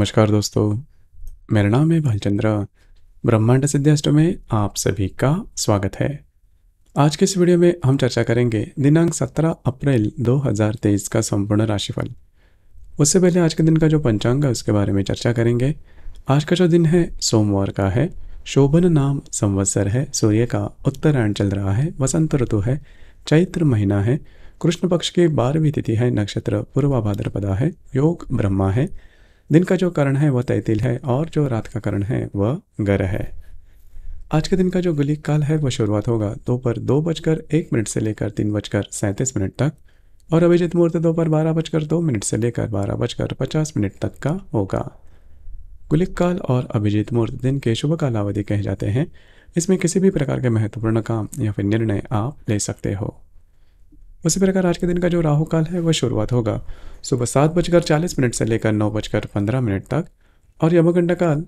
नमस्कार दोस्तों मेरा नाम है भालचंद्र ब्रह्मांड सिद्धाष्ट में आप सभी का स्वागत है आज के इस वीडियो में हम चर्चा करेंगे दिनांक 17 अप्रैल 2023 का संपूर्ण राशिफल उससे पहले आज के दिन का जो पंचांग है उसके बारे में चर्चा करेंगे आज का जो दिन है सोमवार का है शोभन नाम संवत्सर है सूर्य का उत्तरायण चल रहा है वसंत ऋतु है चैत्र महीना है कृष्ण पक्ष की बारहवीं तिथि है नक्षत्र पूर्वाभाद्रपदा है योग ब्रह्मा है दिन का जो करण है वह तैतिल है और जो रात का करण है वह गर है आज के दिन का जो गुलिक काल है वह शुरुआत होगा दोपहर दो, दो बजकर एक मिनट से लेकर तीन बजकर सैंतीस मिनट तक और अभिजीत मुहूर्त दोपहर बारह बजकर दो मिनट से लेकर बारह बजकर पचास मिनट तक का होगा गुलिक काल और अभिजीत मुहूर्त दिन के शुभ कालावधि कहे जाते हैं इसमें किसी भी प्रकार के महत्वपूर्ण काम या फिर निर्णय आप ले सकते हो उसी प्रकार आज के दिन का जो राहु काल है वह शुरुआत होगा सुबह सात बजकर चालीस मिनट से लेकर नौ बजकर पंद्रह मिनट तक और यमगंडा काल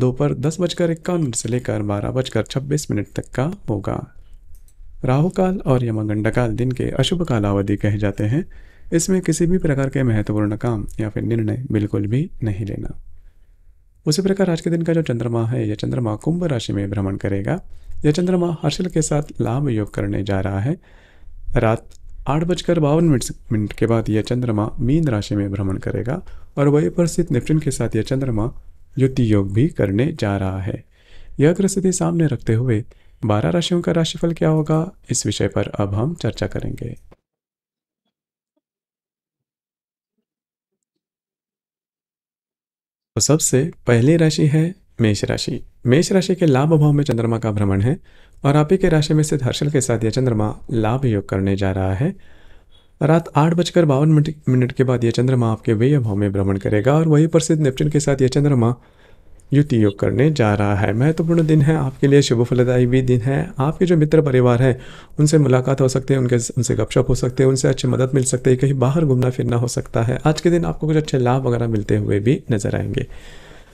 दोपहर दस बजकर इक्यावन मिनट से लेकर बारह बजकर छब्बीस मिनट तक का होगा राहु काल और यमगंडा काल दिन के अशुभ कालावधि कहे जाते हैं इसमें किसी भी प्रकार के महत्वपूर्ण काम या फिर निर्णय बिल्कुल भी नहीं लेना उसी प्रकार आज के दिन का जो चंद्रमा है यह चंद्रमा कुंभ राशि में भ्रमण करेगा यह चंद्रमा हर्षल के साथ लाभ योग करने जा रहा है रात आठ बजकर बावन मिनट के बाद यह चंद्रमा मीन राशि में भ्रमण करेगा और वहीं पर स्थित नेप्टून के साथ यह चंद्रमा युति योग भी करने जा रहा है यह अग्रस्थिति सामने रखते हुए बारह राशियों का राशिफल क्या होगा इस विषय पर अब हम चर्चा करेंगे तो सबसे पहली राशि है मेष राशि मेष राशि के लाभ भाव में चंद्रमा का भ्रमण है और आप ही के राशि में स्थित हर्षल के साथ यह चंद्रमा लाभ योग करने जा रहा है रात आठ बजकर बावन मिनट के बाद यह चंद्रमा आपके व्यय भाव में भ्रमण करेगा और वहीं पर सिद्ध नेपच्यून के साथ यह चंद्रमा युति योग करने जा रहा है महत्वपूर्ण दिन है आपके लिए शुभ फलदायी भी दिन है आपके जो मित्र परिवार हैं उनसे मुलाकात हो सकती है उनके उनसे गपशप हो सकते हैं उनसे अच्छी मदद मिल सकती है कहीं बाहर घूमना फिरना हो सकता है आज के दिन आपको कुछ अच्छे लाभ वगैरह मिलते हुए भी नजर आएंगे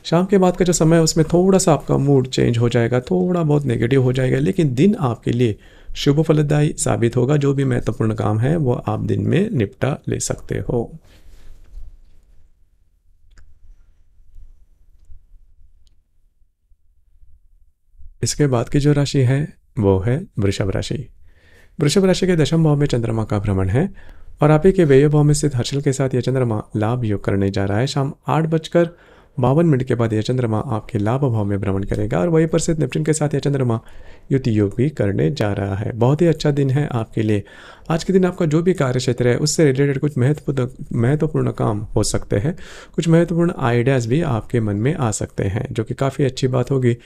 शाम के बाद का जो समय है उसमें थोड़ा सा आपका मूड चेंज हो जाएगा थोड़ा बहुत नेगेटिव हो जाएगा लेकिन दिन आपके लिए शुभ फलदायी साबित होगा जो भी महत्वपूर्ण काम है वो आप दिन में निपटा ले सकते हो इसके बाद की जो राशि है वो है वृषभ राशि वृषभ राशि के दशम भाव में चंद्रमा का भ्रमण है और आप ही के व्यय भाव में स्थित हर्षल के साथ यह चंद्रमा लाभ योग करने जा रहा है शाम आठ बजकर बावन मिनट के बाद यह चंद्रमा आपके लाभ भाव में भ्रमण करेगा और वहीं पर स्थित नेपचुन के साथ यह चंद्रमा युति योग भी करने जा रहा है बहुत ही अच्छा दिन है आपके लिए आज के दिन आपका जो भी कार्य क्षेत्र है उससे रिलेटेड कुछ महत्वपूर्ण महत्वपूर्ण काम हो सकते हैं कुछ महत्वपूर्ण आइडियाज़ भी आपके मन में आ सकते हैं जो कि काफ़ी अच्छी बात होगी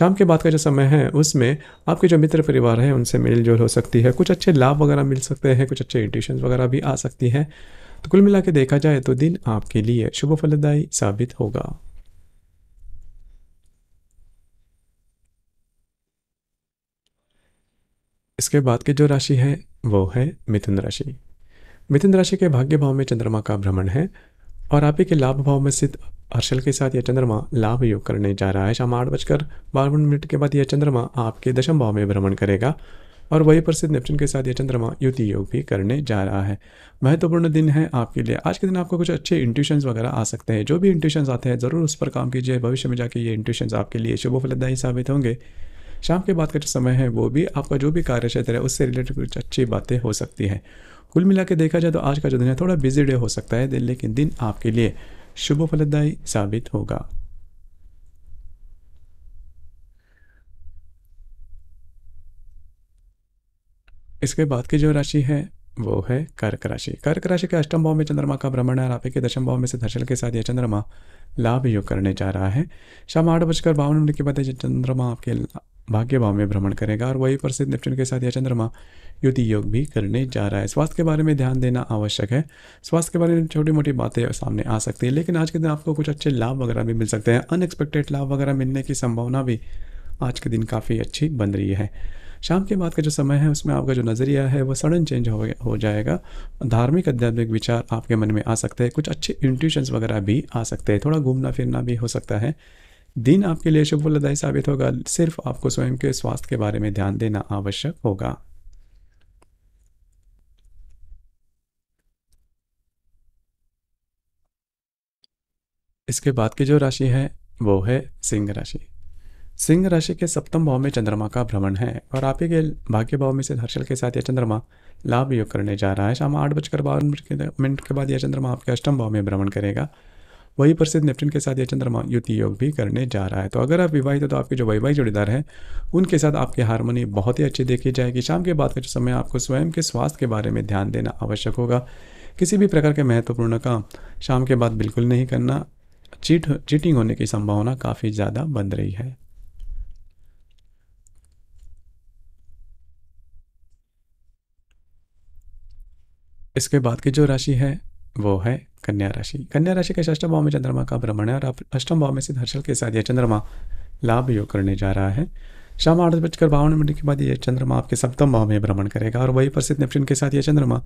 शाम के बाद का जो समय है उसमें आपके जो मित्र परिवार हैं उनसे मिलजुल हो सकती है कुछ अच्छे लाभ वगैरह मिल सकते हैं कुछ अच्छे एडिशन वगैरह भी आ सकती हैं तो कुल मिला के देखा जाए तो दिन आपके लिए शुभ फलदायी साबित होगा इसके बाद की जो राशि है वो है मिथुन राशि मिथुन राशि के भाग्य भाव में चंद्रमा का भ्रमण है और आप ही के लाभ भाव में स्थित हर्षल के साथ यह चंद्रमा लाभ योग करने जा रहा है शाम आठ बजकर बावन मिनट के बाद यह चंद्रमा आपके दशम भाव में भ्रमण करेगा और वही प्रसिद्ध नेपच्यून के साथ ये चंद्रमा युति योग भी करने जा रहा है महत्वपूर्ण दिन है आपके लिए आज के दिन आपको कुछ अच्छे इंट्यूशंस वगैरह आ सकते हैं जो भी इंट्यूशंस आते हैं ज़रूर उस पर काम कीजिए भविष्य में जाके ये इंट्यूशंस आपके लिए शुभ फलदायी साबित होंगे शाम के बाद का जो समय है वो भी आपका जो भी कार्य क्षेत्र है उससे रिलेटेड कुछ अच्छी बातें हो सकती हैं कुल मिला के देखा जाए तो आज का जो दिन है थोड़ा बिजी डे हो सकता है लेकिन दिन आपके लिए शुभ फलदायी साबित होगा इसके बाद की जो राशि है वो है कर्क राशि कर्क राशि के अष्टम भाव में चंद्रमा का भ्रमण है और आपके दशम भाव में से दर्शन के साथ यह चंद्रमा लाभ योग करने जा रहा है शाम आठ बजकर बावन मिनट के बाद यह चंद्रमा आपके भाग्य भाव में भ्रमण करेगा और वहीं पर सिद्ध निपटन के साथ यह चंद्रमा युति योग भी करने जा रहा है स्वास्थ्य के बारे में ध्यान देना आवश्यक है स्वास्थ्य के बारे में छोटी मोटी बातें सामने आ सकती है लेकिन आज के दिन आपको कुछ अच्छे लाभ वगैरह भी मिल सकते हैं अनएक्सपेक्टेड लाभ वगैरह मिलने की संभावना भी आज के दिन काफ़ी अच्छी बन रही है शाम के बाद का जो समय है उसमें आपका जो नज़रिया है वो सडन चेंज हो हो जाएगा धार्मिक आध्यात्मिक विचार आपके मन में आ सकते हैं कुछ अच्छे इंट्यूशंस वगैरह भी आ सकते हैं थोड़ा घूमना फिरना भी हो सकता है दिन आपके लिए शुभ लदाई साबित होगा सिर्फ आपको स्वयं के स्वास्थ्य के बारे में ध्यान देना आवश्यक होगा इसके बाद की जो राशि है वो है सिंह राशि सिंह राशि के सप्तम भाव में चंद्रमा का भ्रमण है और आपके के भाग्य भाव में से हर्षल के साथ यह चंद्रमा लाभ योग करने जा रहा है शाम आठ बजकर बारह मिनट के बाद यह चंद्रमा आपके अष्टम भाव में भ्रमण करेगा वही प्रसिद्ध नेपटिन के साथ यह चंद्रमा युति योग भी करने जा रहा है तो अगर आप विवाहित हो तो आपके जो वैवाहिक जोड़ीदार हैं उनके साथ आपकी हारमोनी बहुत ही अच्छी देखी जाएगी शाम के बाद का जो समय आपको स्वयं के स्वास्थ्य के बारे में ध्यान देना आवश्यक होगा किसी भी प्रकार के महत्वपूर्ण काम शाम के बाद बिल्कुल नहीं करना चीट चीटिंग होने की संभावना काफ़ी ज़्यादा बन रही है इसके बाद की जो राशि है वो है कन्या राशि कन्या राशि के अष्टम भाव में चंद्रमा का भ्रमण है और अष्टम भाव में सिद्ध हर्षल के साथ यह चंद्रमा लाभ योग करने जा रहा है शाम आठ बजकर बावन मिनट के बाद यह चंद्रमा आपके सप्तम भाव में भ्रमण करेगा और वही प्रसिद्ध नेप्टिन के साथ यह चंद्रमा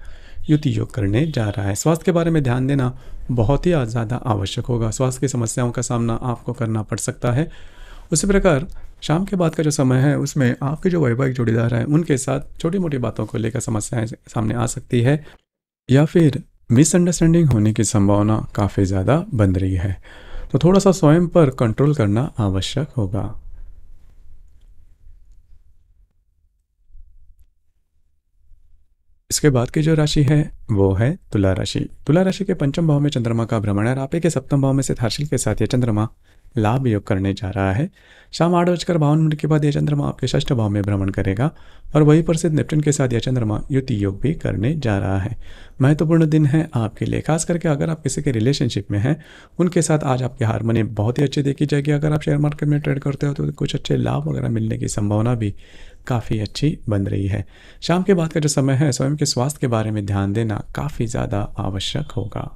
युति योग करने जा रहा है स्वास्थ्य के बारे में ध्यान देना बहुत ही ज़्यादा आवश्यक होगा स्वास्थ्य की समस्याओं का सामना आपको करना पड़ सकता है उसी प्रकार शाम के बाद का जो समय है उसमें आपके जो वैवाहिक जोड़ीदार हैं उनके साथ छोटी मोटी बातों को लेकर समस्याएं सामने आ सकती है या फिर मिसअंडरस्टैंडिंग होने की संभावना काफ़ी ज़्यादा बन रही है तो थोड़ा सा स्वयं पर कंट्रोल करना आवश्यक होगा इसके बाद की जो राशि है वो है तुला राशि तुला राशि के पंचम भाव में चंद्रमा का भ्रमण है आपे के सप्तम भाव में से थार्शिल के साथ यह चंद्रमा लाभ योग करने जा रहा है शाम आठ बजकर बावन मिनट के बाद यह चंद्रमा आपके षष्ठ भाव में भ्रमण करेगा और वही प्रसिद्ध सिर्फ के साथ यह चंद्रमा युति योग भी करने जा रहा है महत्वपूर्ण दिन है आपके लिए खास करके अगर आप किसी के रिलेशनशिप में हैं उनके साथ आज आपकी हारमोनी बहुत ही अच्छी देखी जाएगी अगर आप शेयर मार्केट में ट्रेड करते हो तो कुछ अच्छे लाभ वगैरह मिलने की संभावना भी काफ़ी अच्छी बन रही है शाम के बाद का जो समय है स्वयं के स्वास्थ्य के बारे में ध्यान देना काफ़ी ज़्यादा आवश्यक होगा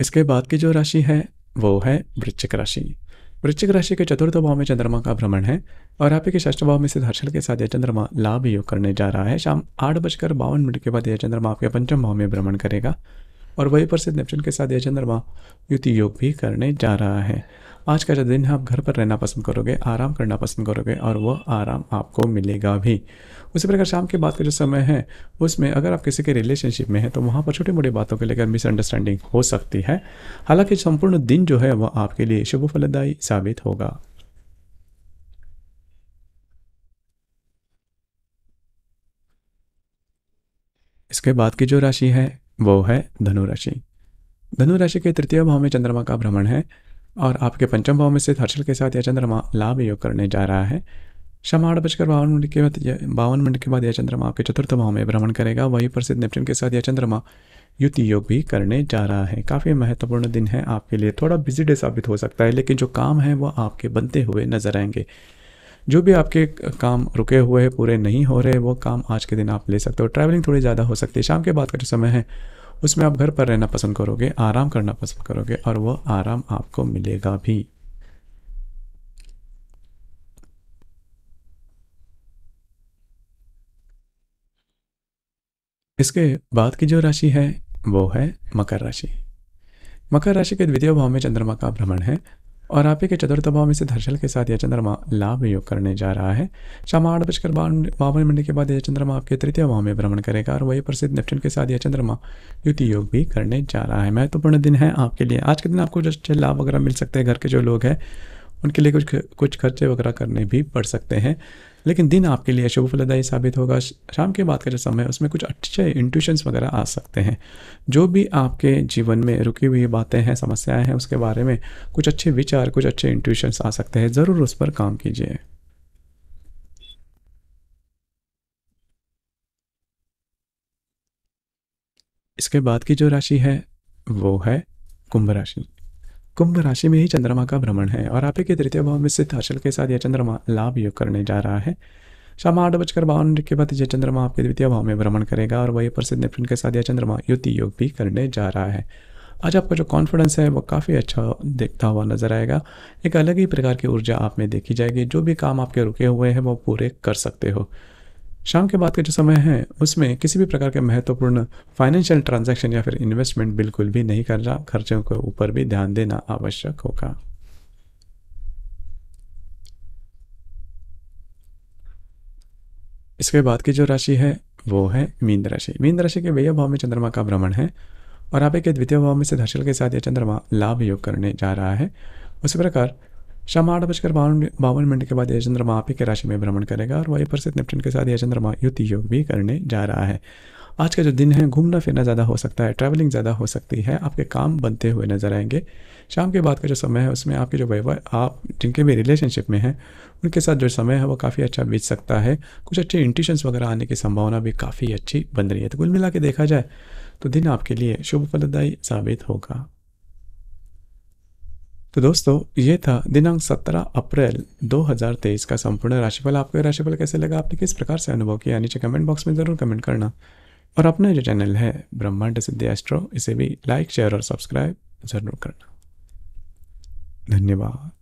इसके बाद की जो राशि है वो है वृश्चिक राशि वृश्चिक राशि के चतुर्थ भाव में चंद्रमा का भ्रमण है और आपके के षष्ठ भाव में सिद्ध हर्षण के साथ यह चंद्रमा लाभ योग करने जा रहा है शाम आठ बजकर बावन मिनट के बाद यह चंद्रमा आपके पंचम भाव में भ्रमण करेगा और वहीं पर सिद्ध नेपचुन के साथ यह चंद्रमा युति योग भी करने जा रहा है आज का जो दिन है आप घर पर रहना पसंद करोगे आराम करना पसंद करोगे और वह आराम आपको मिलेगा भी उसी प्रकार शाम के बाद का जो समय है उसमें अगर आप किसी के रिलेशनशिप में हैं तो वहाँ पर छोटी मोटी बातों को लेकर मिसअंडरस्टैंडिंग हो सकती है हालांकि संपूर्ण दिन जो है वह आपके लिए शुभ फलदायी साबित होगा इसके बाद की जो राशि है वो है धनु राशि धनु राशि के तृतीय भाव में चंद्रमा का भ्रमण है और आपके पंचम भाव में स्थित हर्षल के साथ यह चंद्रमा लाभ योग करने जा रहा है शाम आठ बजकर बावन मिनट के बाद बावन मिनट के बाद यह चंद्रमा आपके चतुर्थ भाव में भ्रमण करेगा वहीं पर सिद्ध नेपचुन के साथ यह चंद्रमा युति योग भी करने जा रहा है काफ़ी महत्वपूर्ण दिन है आपके लिए थोड़ा बिजी डे साबित हो सकता है लेकिन जो काम है वो आपके बनते हुए नजर आएंगे जो भी आपके काम रुके हुए पूरे नहीं हो रहे वो काम आज के दिन आप ले सकते हो ट्रैवलिंग थोड़ी ज़्यादा हो सकती है शाम के बाद का जो समय है उसमें आप घर पर रहना पसंद करोगे आराम करना पसंद करोगे और वह आराम आपको मिलेगा भी इसके बाद की जो राशि है वो है मकर राशि मकर राशि के द्वितीय भाव में चंद्रमा का भ्रमण है और आप ही के भाव में से धर्षल के साथ यह चंद्रमा लाभ योग करने जा रहा है शाम आठ बजकर बावन मिनट के बाद यह चंद्रमा आपके तृतीय भाव में भ्रमण करेगा और वही प्रसिद्ध नेपच्यून के साथ यह चंद्रमा युति योग भी करने जा रहा है महत्वपूर्ण दिन है आपके लिए आज के दिन आपको जो अच्छे लाभ वगैरह मिल सकते हैं घर के जो लोग हैं उनके लिए कुछ कुछ खर्चे वगैरह करने भी पड़ सकते हैं लेकिन दिन आपके लिए शुभ फलदायी साबित होगा शाम के बाद का जो समय उसमें कुछ अच्छे इंट्यूशंस वगैरह आ सकते हैं जो भी आपके जीवन में रुकी हुई बातें हैं समस्याएं हैं उसके बारे में कुछ अच्छे विचार कुछ अच्छे इंट्यूशंस आ सकते हैं ज़रूर उस पर काम कीजिए इसके बाद की जो राशि है वो है कुंभ राशि कुंभ राशि में ही चंद्रमा का भ्रमण है और आपके तृतीय भाव में स्थित हर्षल के साथ यह चंद्रमा लाभ योग करने जा रहा है शाम आठ बजकर बावन मिनट के बाद यह चंद्रमा आपके द्वितीय भाव में भ्रमण करेगा और वही प्रसिद्ध निपुण के साथ यह चंद्रमा युति योग भी करने जा रहा है आज आपका जो कॉन्फिडेंस है वो काफ़ी अच्छा देखता हुआ नज़र आएगा एक अलग ही प्रकार की ऊर्जा आप में देखी जाएगी जो भी काम आपके रुके हुए हैं वो पूरे कर सकते हो शाम के बाद का जो समय है उसमें किसी भी प्रकार के महत्वपूर्ण फाइनेंशियल ट्रांजैक्शन या फिर इन्वेस्टमेंट बिल्कुल भी नहीं करना खर्चों के ऊपर भी ध्यान देना आवश्यक होगा इसके बाद की जो राशि है वो है मीन राशि मीन राशि के व्यय भाव में चंद्रमा का भ्रमण है और आपके द्वितीय भाव में से धशल के साथ यह चंद्रमा लाभ योग करने जा रहा है उसी प्रकार शाम आठ बजकर बावन बावन मिनट के बाद यह चंद्रमा आप ही के राशि में भ्रमण करेगा और वहीं पर से नेपट्टन के साथ यह चंद्रमा युति योग भी करने जा रहा है आज का जो दिन है घूमना फिरना ज़्यादा हो सकता है ट्रैवलिंग ज़्यादा हो सकती है आपके काम बनते हुए नजर आएंगे शाम के बाद का जो समय है उसमें आपके जो व्यवहार आप जिनके भी रिलेशनशिप में हैं उनके साथ जो समय है वो काफ़ी अच्छा बीत सकता है कुछ अच्छे इंटीशंस वगैरह आने की संभावना भी काफ़ी अच्छी बन रही है तो कुल मिला के देखा जाए तो दिन आपके लिए शुभ फलदायी साबित होगा तो दोस्तों ये था दिनांक 17 अप्रैल 2023 का संपूर्ण राशिफल आपको राशिफल कैसे लगा आपने किस प्रकार से अनुभव किया नीचे कमेंट बॉक्स में ज़रूर कमेंट करना और अपना जो चैनल है ब्रह्मांड सिद्धि एस्ट्रो इसे भी लाइक शेयर और सब्सक्राइब ज़रूर करना धन्यवाद